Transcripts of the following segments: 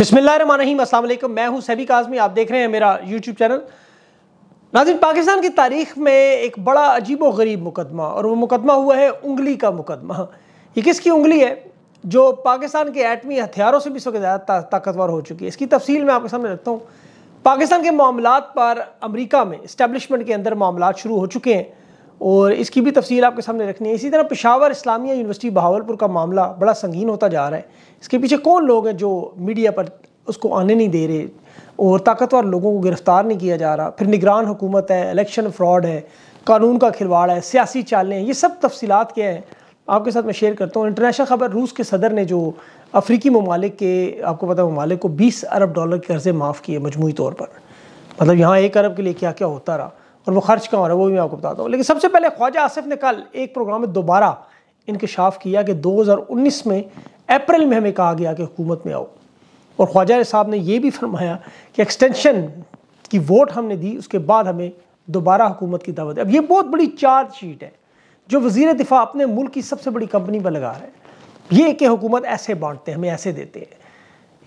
बसमिलीम असल मैं हूं सभी काजमी आप देख रहे हैं मेरा यूट्यूब चैनल नाजिन पाकिस्तान की तारीख में एक बड़ा अजीब व गरीब मुकदमा और वो मुकदमा हुआ है उंगली का मुकदमा ये किसकी उंगली है जो पाकिस्तान के एटमी हथियारों से भी इस ज़्यादा ता, ताकतवर हो चुकी है इसकी तफसील मैं आपके सामने रखता हूँ पाकिस्तान के मामला पर अमरीका में इस्टेबलिशमेंट के अंदर मामला शुरू हो चुके हैं और इसकी भी तफसील आपके सामने रखनी है इसी तरह पेशावर इस्लामिया यूनिवर्सिटी बहावलपुर का मामला बड़ा संगीन होता जा रहा है इसके पीछे कौन लोग हैं जो मीडिया पर उसको आने नहीं दे रहे और ताकतवर लोगों को गिरफ़्तार नहीं किया जा रहा फिर निगरान हुकूमत है इलेक्शन फ्रॉड है कानून का खिलवाड़ है सियासी चालें हैं ये सब तफसीत क्या हैं आपके साथ मैं शेयर करता हूँ इंटरनेशनल खबर रूस के सदर ने जो अफ्रीकी ममालिक के आपको पता है ममालिक को बीस अरब डॉलर के कर्जे माफ़ किए मजमू तौर पर मतलब यहाँ एक अरब के लिए क्या क्या होता रहा और वो खर्च कहाँ हो रहा है वो भी मैं आपको बताता हूँ लेकिन सबसे पहले ख्वाजा आसिफ ने कल एक प्रोग्राम में दोबारा इंकशाफ किया कि 2019 में अप्रैल में हमें कहा गया कि हुकूमत में आओ और ख्वाजा साहब ने यह भी फरमाया कि एक्सटेंशन की वोट हमने दी उसके बाद हमें दोबारा हुकूमत की दावत अब ये बहुत बड़ी चार्ज शीट है जो वजीर दिफा अपने मुल्क की सबसे बड़ी कंपनी पर लगा रहा है ये कि हुकूमत ऐसे बांटते हैं हमें ऐसे देते हैं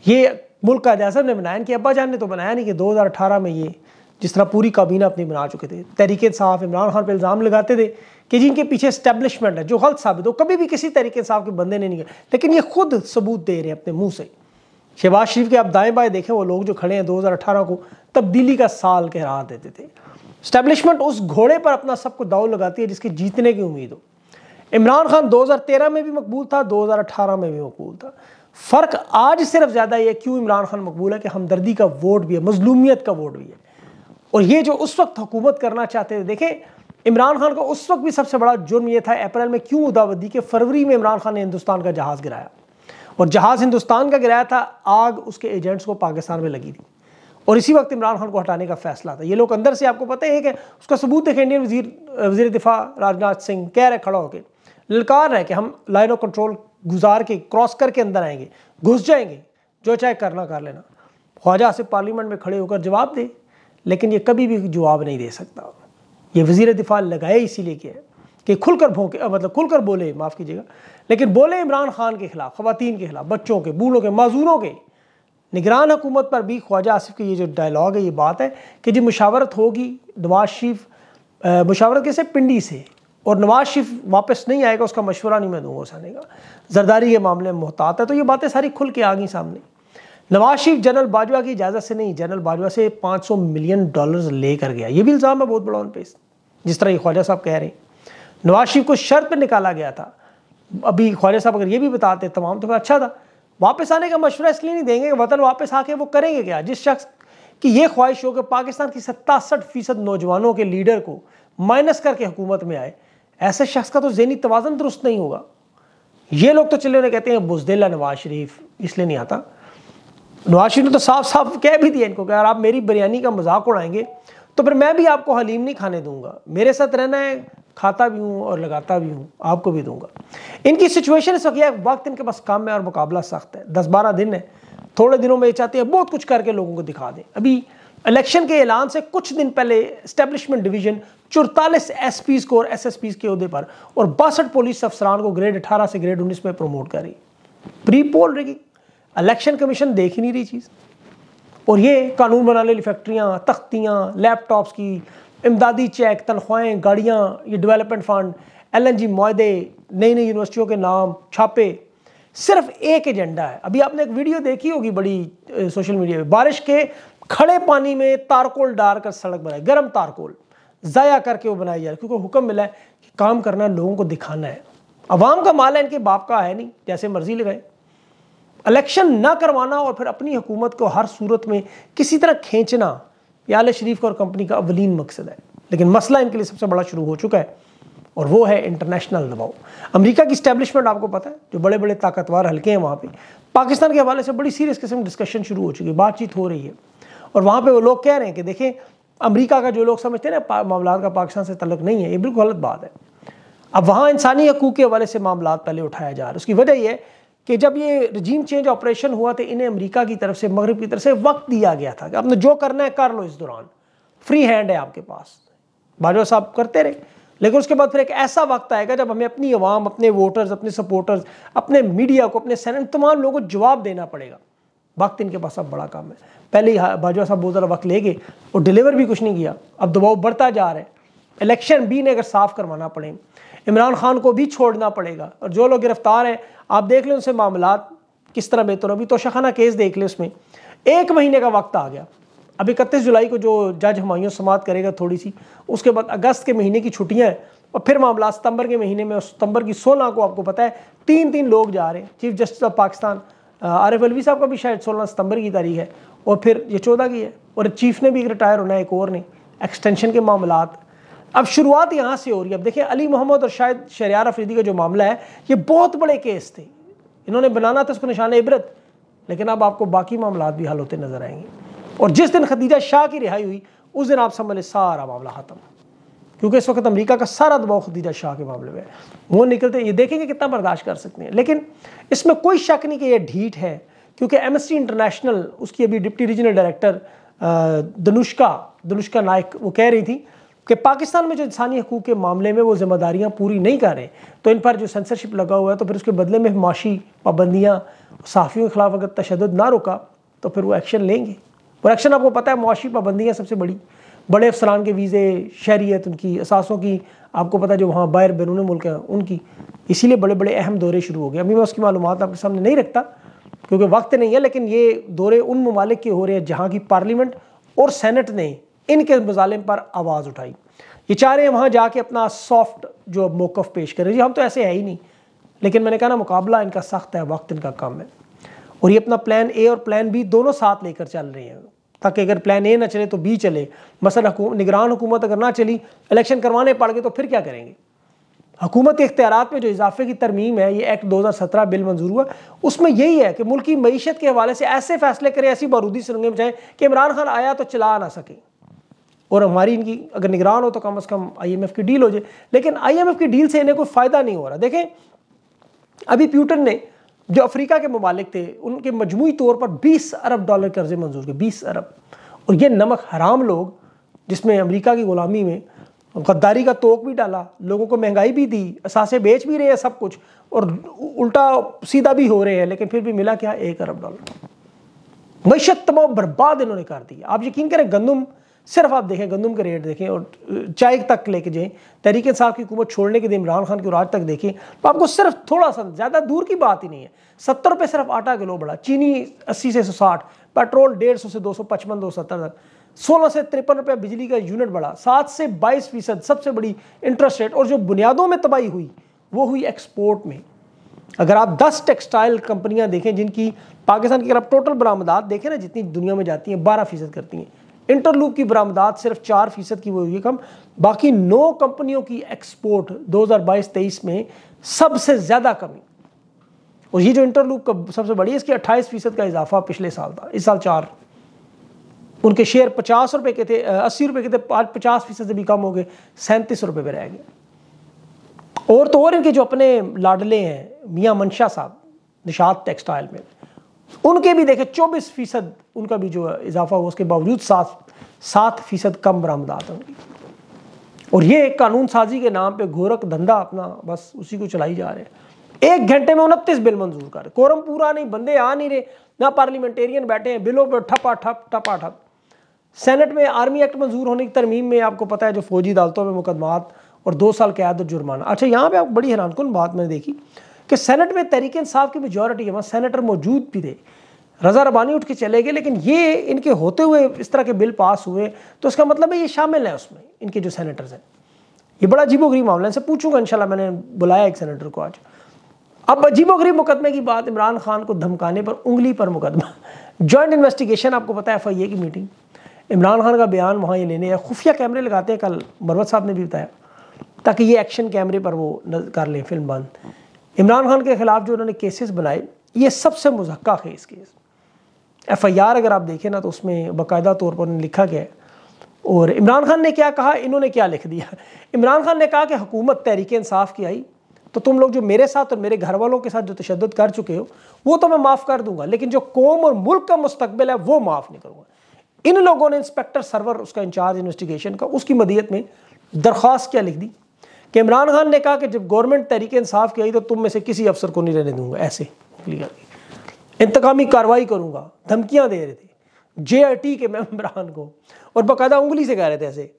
ये मुल्क का अजाजम ने बनाया कि अब्बा जान ने तो बनाया नहीं कि 2018 में ये जिस तरह पूरी काबीना अपनी बना चुके थे तरीके साहब इमरान खान पर इल्ज़ाम लगाते थे कि जिनके पीछे इस्टेबलिशमेंट है जो गलत साबित हो कभी भी किसी तरीके साहब के बंदे ने नहीं किया लेकिन ये खुद सबूत दे रहे हैं अपने मुँह से शहबाज शरीफ के आप दाएँ बाएँ देखें वो लोग जो खड़े हैं दो हज़ार अठारह को तब्दीली का साल कहरा देते थे स्टैब्लिशमेंट उस घोड़े पर अपना सबको दाव लगाती है जिसके जीतने की उम्मीद हो इमरान खान 2013 में भी मकबूल था 2018 में भी मकबूल था फ़र्क आज सिर्फ ज़्यादा ये क्यों इमरान खान मकबूल है कि हमदर्दी का वोट भी है मजलूमियत का वोट भी है और ये जो उस वक्त हुकूमत करना चाहते थे देखें इमरान खान का उस वक्त भी सबसे बड़ा जुर्म यह था अप्रैल में क्यों उदावदी के फरवरी में इमरान खान ने हिंदुस्तान का जहाज़ गिराया और जहाज़ हिंदुस्तान का गिराया था आग उसके एजेंट्स को पाकिस्तान में लगी थी और इसी वक्त इमरान खान को हटाने का फैसला था ये लोग अंदर से आपको पता है कि उसका सबूत देखें इंडियन वजीर वजी दिफा राजनाथ सिंह कह रहे खड़ा होकर ललकार रहे कि हम लाइन ऑफ कंट्रोल गुजार के क्रॉस करके अंदर आएंगे घुस जाएंगे जो चाहे करना कर लेना ख्वाजा आसिफ पार्लियामेंट में खड़े होकर जवाब दे लेकिन ये कभी भी जवाब नहीं दे सकता ये वजीर दिफा लगाए इसीलिए किया है कि खुलकर भोंके मतलब खुलकर बोले माफ़ कीजिएगा लेकिन बोले इमरान खान के खिलाफ खुवान के खिलाफ बच्चों के बूढ़ों के मज़ूरों के निगरान हुकूमत पर भी ख्वाजा आसिफ की ये जो डायलॉग है ये बात है कि जी मुशावरत होगी नवाज शरीफ मुशावरत कैसे पिंडी से और नवाज शरीफ वापस नहीं आएगा उसका मशवरा नहीं मैं दूँगा उसने का जरदारी के मामले में मोहतात है तो ये बातें सारी खुल के आ गई सामने नवाज शरीफ जनरल बाजवा की इजाज़त से नहीं जनरल बाजवा से 500 मिलियन डॉलर्स लेकर गया ये भी इल्ज़ाम है बहुत बड़ा उन पर जिस तरह ये ख्वाजा साहब कह रहे हैं नवाज शरीफ को शर्त पर निकाला गया था अभी ख्वाजा साहब अगर ये भी बताते तमाम तो फिर अच्छा था वापस आने का मशवरा इसलिए नहीं देंगे कि वतन वापस आके वो करेंगे क्या जिस शख्स की ये ख्वाहिश हो कि पाकिस्तान की सत्तासठ फ़ीसद नौजवानों के लीडर को माइनस करके हुकूमत में आए ऐसे शख्स का तो जहनी तोज़न दुरुस्त नहीं होगा ये लोग तो चले उन्हें कहते हैं बुजदिल्ला नवाज शरीफ इसलिए नहीं आता नवाज शरीफ ने तो साफ साफ कह भी दिया इनको कि अगर आप मेरी बिरयानी का मजाक उड़ाएंगे तो फिर मैं भी आपको हलीम नहीं खाने दूंगा मेरे साथ रहना है खाता भी हूँ और लगाता भी हूँ आपको भी दूंगा इनकी सिचुएशन इस वक्त वक्त इनके पास कम है और मुकाबला सख्त है दस बारह दिन है थोड़े दिनों में ये चाहते हैं बहुत कुछ करके लोगों को दिखा दें अभी इलेक्शन के ऐलान से कुछ दिन पहले स्टैब्लिशमेंट डिवीजन चौतालीस एस पीज़ को और एस एस पीज़ के अहदे पर और बासठ पुलिस अफसरान को ग्रेड अठारह से ग्रेड उन्नीस में प्रमोट करी pre poll rigging election commission देख ही नहीं रही चीज़ और ये कानून बनाने वाली फैक्ट्रियाँ तख्तियाँ लैपटॉप्स की इमदादी चेक तनख्वाहें गाड़ियाँ ये development fund L N G माहदे नई नई यूनिवर्सिटियों के नाम छापे सिर्फ एक एजेंडा है अभी आपने एक वीडियो देखी होगी बड़ी सोशल मीडिया पर बारिश के खड़े पानी में तारकोल डाल कर सड़क बनाई गर्म तारकोल ज़ाया करके वो बनाई जा रही क्योंकि हुक्म मिला है कि काम करना है लोगों को दिखाना है अवाम का माल है इनके बाप का है नहीं जैसे मर्जी लगाएं इलेक्शन ना करवाना और फिर अपनी हुकूमत को हर सूरत में किसी तरह खींचना आल शरीफ का और कंपनी का अवलीन मकसद है लेकिन मसला इनके लिए सबसे बड़ा शुरू हो चुका है और वो है इंटरनेशनल दबाव अमेरिका की स्टैब्लिशमेंट आपको पता है जो बड़े बड़े ताकतवर हल्के हैं वहाँ पे पाकिस्तान के हवाले से बड़ी सीरियस किस्म डिस्कशन शुरू हो चुकी है बातचीत हो रही है और वहाँ पे वो लोग कह रहे हैं कि देखें अमेरिका का जो लोग समझते हैं ना मामला का पाकिस्तान से तलक नहीं है ये बिल्कुल गलत बात है अब वहाँ इंसानी हकूक़ के हवाले से मामला पहले उठाया जा रहा है उसकी वजह यह है कि जब ये रजीम चेंज ऑपरेशन हुआ तो इन्हें अमेरिका की तरफ से मगरब की तरफ से वक्त दिया गया था कि आपने जो करना है कर लो इस दौरान फ्री हैंड है आपके पास बाजवा साहब करते रहे लेकिन उसके बाद फिर एक ऐसा वक्त आएगा जब हमें अपनी आवाम अपने वोटर्स अपने सपोर्टर्स अपने मीडिया को अपने सैनिक तमाम लोगों को जवाब देना पड़ेगा वक्त इनके पास अब बड़ा काम है पहले ही बाजवा साहब बहुत ज़्यादा वक्त ले गए और डिलीवर भी कुछ नहीं किया अब दबाव बढ़ता जा रहा है इलेक्शन भी नहीं अगर साफ़ करवाना पड़े इमरान खान को भी छोड़ना पड़ेगा और जो लोग गिरफ्तार हैं आप देख लें उनसे मामला किस तरह बेहतर अभी तोशाखाना केस देख लें उसमें एक महीने का वक्त आ गया अब इकतीस जुलाई को जो जज हमायूं समात करेगा थोड़ी सी उसके बाद अगस्त के महीने की छुट्टियाँ हैं और फिर मामला सितंबर के महीने में सितंबर की सोलह को आपको पता है तीन तीन लोग जा रहे हैं chief justice of Pakistan Arif Alvi साहब का भी शायद सोलह सितंबर की तारीख है और फिर ये चौदह की है और चीफ ने भी रिटायर होना है एक और ने एक्सटेंशन के मामला अब शुरुआत यहाँ से हो रही है अब देखिए अली मोहम्मद और शायद शरियार अफरीदी का जो मामला है ये बहुत बड़े केस थे इन्होंने बनाना था उसको निशान इबरत लेकिन अब आपको बाकी मामला भी हल होते नजर आएंगे और जिस दिन खदीजा शाह की रिहाई हुई उस दिन आप समझ लें सारा मामला ख़त्म क्योंकि इस वक्त अमरीका का सारा दबाव खदीजा शाह के मामले में वो निकलते ये देखेंगे कितना बर्दाश्त कर सकते हैं लेकिन इसमें कोई शक नहीं कि ये ढीठ है क्योंकि सी इंटरनेशनल उसकी अभी deputy regional director Danushka Danushka Nayak वो कह रही थी कि पाकिस्तान में जो इंसानी हकूक़ के मामले में वो जिम्मेदारियाँ पूरी नहीं करें तो इन पर जो सेंसरशिप लगा हुआ है तो फिर उसके बदले में माशी पाबंदियाँ सहाफ़ियों के ख़िलाफ़ अगर तशद ना रुका तो फिर वो एक्शन लेंगे और एक्शन आपको पता है मुआशी पाबंदियाँ सबसे बड़ी बड़े अफसरान के वीज़े शहरीत उनकी असासों की आपको पता है जो वहाँ बाहर बैरून मुल्क हैं उनकी इसीलिए बड़े बड़े अहम दौरे शुरू हो गए अभी मैं उसकी मालूम आपके सामने नहीं रखता क्योंकि वक्त नहीं है लेकिन ये दौरे उन ममालिक हो रहे हैं जहाँ की पार्लियामेंट और सैनट ने इनके मजालिम पर आवाज़ उठाई ये चाह रहे हैं वहाँ जाके अपना सॉफ्ट जो मौक़ पेश करें जी हम तो ऐसे है ही नहीं लेकिन मैंने कहा ना मुकाबला इनका सख्त है वक्त इनका कम है और ये अपना प्लान ए और प्लान बी दोनों साथ लेकर चल रहे हैं ताकि अगर प्लान ए ना चले तो बी चले मसल निगरान हुकूमत अगर ना चली इलेक्शन करवाने पड़ गए तो फिर क्या करेंगे हुकूमत के इख्तियार में जो इजाफे की तरमीम है ये एक्ट दो हजार सत्रह बिल मंजूर हुआ उसमें यही है कि मुल्क की मीशत के हवाले से ऐसे फैसले करें ऐसी बारूदी में बचाएं कि इमरान खान आया तो चला ना सके और हमारी इनकी अगर निगरान हो तो कम अज़ कम एफ की डील हो जाए लेकिन एफ की डील से इन्हें कोई फ़ायदा नहीं हो रहा देखें अभी प्यूटन ने जो अफ्रीका के ममालिक थे उनके मजमू तौर पर बीस अरब डॉलर कर्जे मंजूर किए बीस अरब और ये नमक हराम लोग जिसमें अमरीका की ग़ुलामी में गद्दारी का तोक भी डाला लोगों को महंगाई भी दी असासे बेच भी रहे हैं सब कुछ और उल्टा सीधा भी हो रहे हैं लेकिन फिर भी मिला क्या एक अरब डॉलर मीशत तमाम बर्बाद इन्होंने कर दी आप यकीन करें गंदम सिर्फ आप देखें गंदम के रेट देखें और चाय तक लेके जाएं तहरीक साहब की हुकूमत छोड़ने के दिन इमरान खान की राज तक देखें तो आपको सिर्फ थोड़ा सा ज़्यादा दूर की बात ही नहीं है सत्तर रुपये सिर्फ आटा किलो बढ़ा चीनी अस्सी से सौ साठ पेट्रोल डेढ़ सौ से दो सौ पचपन दो सत्तर तक सोलह से तिरपन रुपये बिजली का यूनिट बढ़ा सात से बाईस फीसद सबसे बड़ी इंटरेस्ट रेट और जो बुनियादों में तबाही हुई वो हुई एक्सपोर्ट में अगर आप 10 टेक्सटाइल कंपनियां देखें जिनकी पाकिस्तान की अगर आप टोटल बरामदात देखें ना जितनी दुनिया में जाती हैं बारह फीसद करती हैं इंटरलूप की बरामदात सिर्फ चार फीसद की हुई कम बाकी नौ कंपनियों की एक्सपोर्ट 2022-23 में सबसे ज़्यादा कमी और ये जो इंटरलूप का सबसे बड़ी है इसकी 28 फीसद का इजाफा पिछले साल था इस साल चार उनके शेयर पचास रुपए के थे अस्सी रुपए के थे पचास फीसद से भी कम हो गए सैंतीस रुपए पर रह गए और तो और इनके जो अपने लाडले हैं मियाँ मनशा साहब निषाद टेक्सटाइल में उनके भी देखे चौबीस फीसद उनका भी जो इजाफा हुआ उसके बावजूद सात सात फीसद कम बरामदात होंगी और ये कानून साजी के नाम पे गोरख धंधा अपना बस उसी को चलाई जा रहे हैं एक घंटे में उनतीस बिल मंजूर कर कोरम पूरा नहीं बंदे आ नहीं रहे ना पार्लियामेंटेरियन बैठे हैं बिलों पर ठपा ठप ठपा ठप सेनेट में आर्मी एक्ट मंजूर होने की तरमीम में आपको पता है जो फौजी अदालतों में मुकदमात और दो साल कैद और जुर्माना अच्छा यहाँ पे आप बड़ी हैरानकुन बात मैंने देखी कि सेनेट में तहरीक इंसाफ की मेजोरिटी है वहाँ सेनेटर मौजूद भी थे रजा रबानी उठ के चले गए लेकिन ये इनके होते हुए इस तरह के बिल पास हुए तो इसका मतलब है ये शामिल है उसमें इनके जो सेनेटर्स हैं ये बड़ा गरीब मामला है इनसे पूछूंगा इनशाला मैंने बुलाया एक सेनेटर को आज अब गरीब मुकदमे की बात इमरान खान को धमकाने पर उंगली पर मुकदमा जॉइंट इन्वेस्टिगेशन आपको पता है एफ की मीटिंग इमरान खान का बयान वहाँ ये लेने हैं खुफिया कैमरे लगाते हैं कल मरवत साहब ने भी बताया ताकि ये एक्शन कैमरे पर वो कर लें फिल्म बंद इमरान खान के खिलाफ जो उन्होंने केसेस बनाए ये सबसे मुजक्का है इस केस एफ आई आर अगर आप देखें ना तो उसमें बाकायदा तौर पर लिखा गया है और इमरान खान ने क्या कहा इन्होंने क्या लिख दिया इमरान खान ने कहा कि हुकूमत तहरीक इंसाफ की आई तो तुम लोग जो मेरे साथ और मेरे घर वालों के साथ जो तशद कर चुके हो वो तो मैं माफ़ कर दूंगा लेकिन जो कौम और मुल्क का मुस्तबिल है वो माफ़ नहीं करूँगा इन लोगों ने इंस्पेक्टर सर्वर उसका इंचार्ज इन्वेस्टिगेशन का उसकी मदीयत में दरख्वास्त क्या लिख दी कि इमरान खान ने कहा कि जब गवर्नमेंट तहरीक इंसाफ की आई तो तुम में से किसी अफसर को नहीं रहने दूंगा ऐसे क्लियर इंतकामी कार्रवाई करूँगा धमकियाँ दे रहे थे जे के मेम्बरान को और बाकायदा उंगली से कह रहे थे ऐसे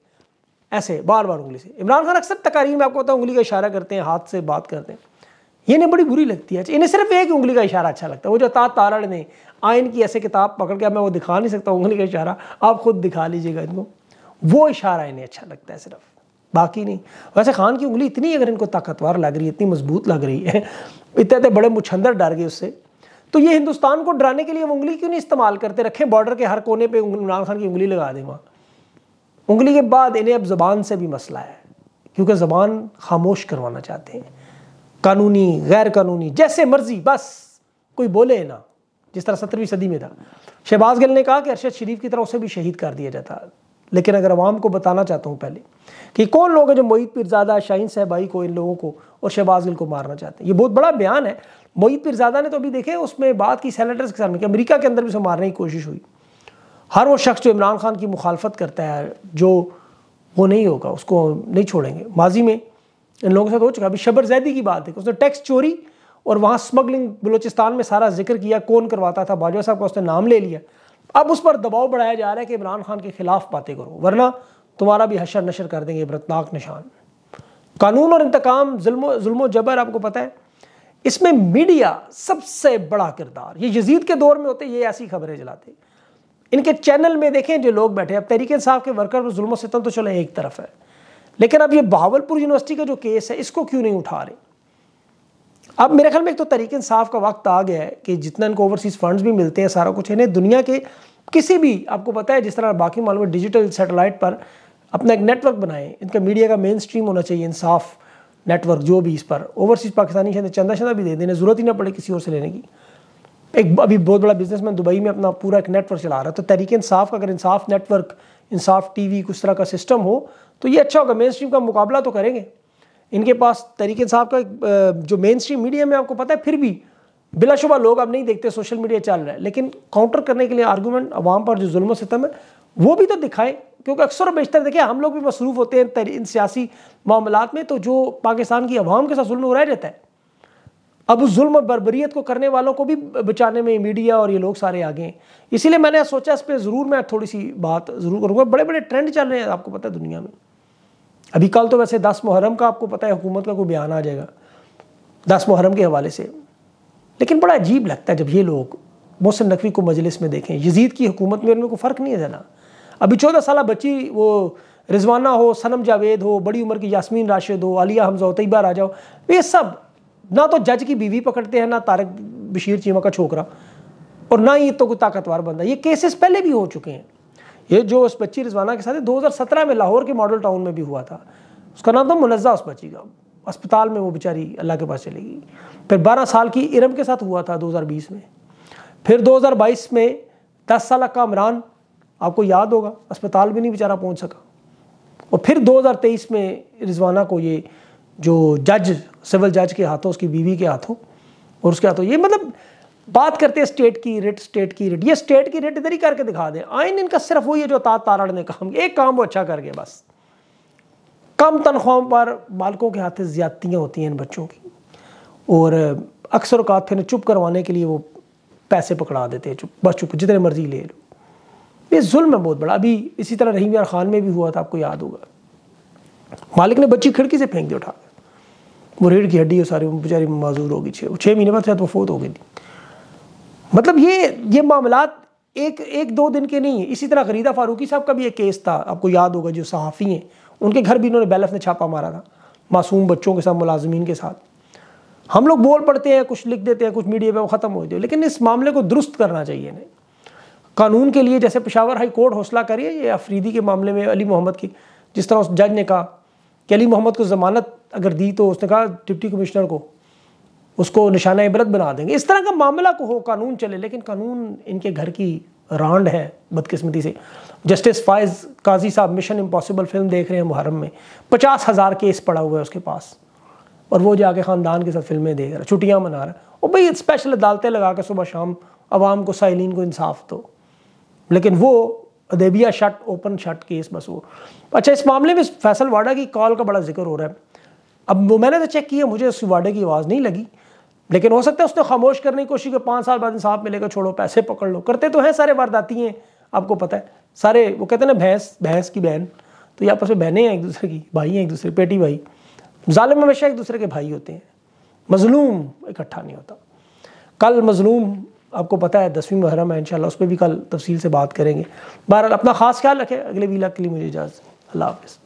ऐसे बार बार उंगली से इमरान खान अक्सर तकारीर में आपको पता उंगली का इशारा करते हैं हाथ से बात करते हैं ये इन्हें बड़ी बुरी लगती है अच्छा, इन्हें सिर्फ एक उंगली का इशारा अच्छा लगता है वो जो ता तारण ने आयन की ऐसे किताब पकड़ के मैं वो दिखा नहीं सकता उंगली का इशारा आप खुद दिखा लीजिएगा इनको वो इशारा इन्हें अच्छा लगता है सिर्फ बाकी नहीं वैसे खान की उंगली इतनी अगर इनको ताकतवर लग रही है इतनी मजबूत लग रही है इतने इतने बड़े मुछंदर डर गए उससे तो ये हिंदुस्तान को डराने के लिए उंगली क्यों नहीं इस्तेमाल करते रखें बॉर्डर के हर कोने पे इमरान खान की उंगली लगा दें वहाँ उंगली के बाद इन्हें अब ज़बान से भी मसला है क्योंकि ज़बान खामोश करवाना चाहते हैं कानूनी गैर कानूनी जैसे मर्जी बस कोई बोले ना जिस तरह सत्रहवीं सदी में था शहबाज गिल ने कहा कि अरशद शरीफ की तरह उसे भी शहीद कर दिया जाता लेकिन अगर आवाम को बताना चाहता हूँ पहले कि कौन लोग हैं जो मोहित पीरजादा शाहीन साहबाई को इन लोगों को और शहबाज गिल को मारना चाहते हैं ये बहुत बड़ा बयान है मोहित पिरजादा ने तो अभी देखे उसमें बात की सेनेटर्स के सामने कि अमेरिका के अंदर भी उसे मारने की कोशिश हुई हर वो शख्स जो इमरान खान की मुखालफत करता है जो वो नहीं होगा उसको नहीं छोड़ेंगे माजी में इन लोगों के साथ हो चुका अभी शबर जैदी की बात है उसने टैक्स चोरी और वहाँ स्मगलिंग बलोचिस्तान में सारा जिक्र किया कौन करवाता था बाजवा साहब का उसने नाम ले लिया अब उस पर दबाव बढ़ाया जा रहा है कि इमरान खान के खिलाफ बातें करो वरना तुम्हारा भी हशर नशर कर देंगे इबरतनाक निशान कानून और इंतकाम जुल्म जुल्म जबर आपको पता है इसमें मीडिया सबसे बड़ा किरदार ये यजीद के दौर में होते ये ऐसी खबरें जलाते इनके चैनल में देखें जो लोग बैठे अब तहरीक साहब के वर्कर में जुल्म सितम तो चले एक तरफ है लेकिन अब ये बहावलपुर यूनिवर्सिटी का जो केस है इसको क्यों नहीं उठा रहे अब मेरे ख्याल में एक तो तरीक़े साफ का वक्त आ गया है कि जितना इनको ओवरसीज़ फंड्स भी मिलते हैं सारा कुछ इन्हें दुनिया के किसी भी आपको पता है जिस तरह बाकी मालूम डिजिटल सेटेलाइट पर अपना एक नेटवर्क बनाएं इनका मीडिया का मेन स्ट्रीम होना चाहिए इंसाफ नेटवर्क जो भी इस पर ओवरसीज़ पाकिस्तानी शायद चंदा शंदा भी दे देने ज़रूरत ही ना पड़े किसी और से लेने की एक अभी बहुत बड़ा बिजनेसमैन दुबई में अपना पूरा एक नेटवर्क चला रहा है तो तरीके इंसाफ का अगर Insaf network Insaf T V कुछ तरह का सिस्टम हो तो ये अच्छा होगा मेन स्ट्रीम का मुकाबला तो करेंगे इनके पास तरीके इंसाफ का जो मेन स्ट्रीम मीडिया में आपको पता है फिर भी बिलाशुबा लोग अब नहीं देखते सोशल मीडिया चल रहा है लेकिन काउंटर करने के लिए आर्गूमेंट अवाम पर जो जुल्म सितम है वो भी तो दिखाएं क्योंकि अक्सर बेशतर देखिए हम लोग भी मसरूफ़ होते हैं इन सियासी मामला में तो जो पाकिस्तान की अवाम के साथ जुल्म हो रहा रहता है अब उस जुल्म और बरबरीत को करने वालों को भी बचाने में मीडिया और ये लोग सारे आगे हैं इसीलिए मैंने सोचा इस पर ज़रूर मैं थोड़ी सी बात ज़रूर करूँगा बड़े बड़े ट्रेंड चल रहे हैं आपको पता है दुनिया में अभी कल तो वैसे दस मुहर्रम का आपको पता है हुकूमत का कोई बयान आ जाएगा दस मुहर्रम के हवाले से लेकिन बड़ा अजीब लगता है जब ये लोग मोहसिन नकवी को मजलिस में देखें यजीद की हुकूमत में उनमें कोई फ़र्क नहीं है ज़्यादा अभी चौदह साल बच्ची वो रिजवाना हो सनम जावेद हो बड़ी उम्र की यासमीन राशिद हो आलिया हमजा हो तयबा राजा हो ये सब ना तो जज की बीवी पकड़ते हैं ना तारक बशीर चीमा का छोकरा और ना ही तो कोई ताकतवर बंदा ये केसेस पहले भी हो चुके हैं ये जो उस बच्ची रिजवाना के साथ दो हज़ार सत्रह में लाहौर के मॉडल टाउन में भी हुआ था उसका नाम था मुनजा उस बच्ची का अस्पताल में वो बेचारी अल्लाह के पास चली गई फिर बारह साल की इरम के साथ हुआ था दो हज़ार बीस में फिर दो हज़ार बाईस में दस साल का कामरान आपको याद होगा अस्पताल भी नहीं बेचारा पहुंच सका और फिर 2023 में रिजवाना को ये जो जज सिविल जज के हाथों उसकी बीवी के हाथों और उसके हाथों ये मतलब बात करते हैं स्टेट की रेट स्टेट की रेट ये स्टेट की रेट इधर ही करके दिखा दें आइन इनका सिर्फ वही है जो तात तारण ने काम एक काम वो अच्छा कर गया बस कम तनख्वाहों पर मालकों के हाथों ज्यादतियाँ होती हैं इन बच्चों की और अक्सर अवकात फिर चुप करवाने के लिए वो पैसे पकड़ा देते हैं चुप बस चुप जितने मर्जी ले लो ये जुल्म है बहुत बड़ा अभी इसी तरह रहीम यार खान में भी हुआ था आपको याद होगा मालिक ने बच्ची खिड़की से फेंक दी उठा वो रेड़ की हड्डी सारी बेचारी माजूर होगी छः छः महीने बाद शायद वो तो फोत हो गई थी मतलब ये ये मामला एक एक दो दिन के नहीं है इसी तरह खरीदा फारूकी साहब का भी एक केस था आपको याद होगा जो सहाफ़ी हैं उनके घर भी इन्होंने बैलफ ने छापा मारा था मासूम बच्चों के साथ मुलाजमीन के साथ हम लोग बोल पड़ते हैं कुछ लिख देते हैं कुछ मीडिया पर ख़त्म हो जाते लेकिन इस मामले को दुरुस्त करना चाहिए नहीं कानून के लिए जैसे पेशावर हाई कोर्ट हौसला करिए ये अफरीदी के मामले में अली मोहम्मद की जिस तरह उस जज ने कहा कि अली मोहम्मद को ज़मानत अगर दी तो उसने कहा डिप्टी कमिश्नर को उसको निशाना इबरत बना देंगे इस तरह का मामला को हो कानून चले लेकिन कानून इनके घर की रांड है बदकिस्मती से जस्टिस फायज काजी साहब मिशन इम्पॉसिबल फिल्म देख रहे हैं मुहर्रम में पचास हज़ार केस पड़ा हुआ है उसके पास और वो जाके ख़ानदान के साथ फिल्में देख रहा है छुट्टियाँ मना रहा है और भाई स्पेशल अदालतें लगा के सुबह शाम आवाम को साइलिन को इंसाफ दो लेकिन वो अदेबिया शट ओपन शट केस बस वो अच्छा इस मामले में फैसल वाडा की कॉल का बड़ा जिक्र हो रहा है अब वो मैंने तो चेक किया मुझे उस वाडे की आवाज़ नहीं लगी लेकिन हो सकता है उसने खामोश करने की कोशिश की पाँच साल बाद इंसाफ मिलेगा छोड़ो पैसे पकड़ लो करते तो हैं सारे वारदाती हैं आपको पता है सारे वो कहते हैं ना भैंस भैंस की बहन तो ये आपस में बहनें हैं एक दूसरे की भाई हैं एक दूसरे पेटी भाई ालिम हमेशा एक दूसरे के भाई होते हैं मजलूम इकट्ठा नहीं होता कल मजलूम आपको पता है दसवीं मुहरम है इनशाला उस पर भी कल तफसील से बात करेंगे बहरहाल अपना खास ख्याल रखें अगले वीला के लिए मुझे इजाज़त अल्लाह हाफ़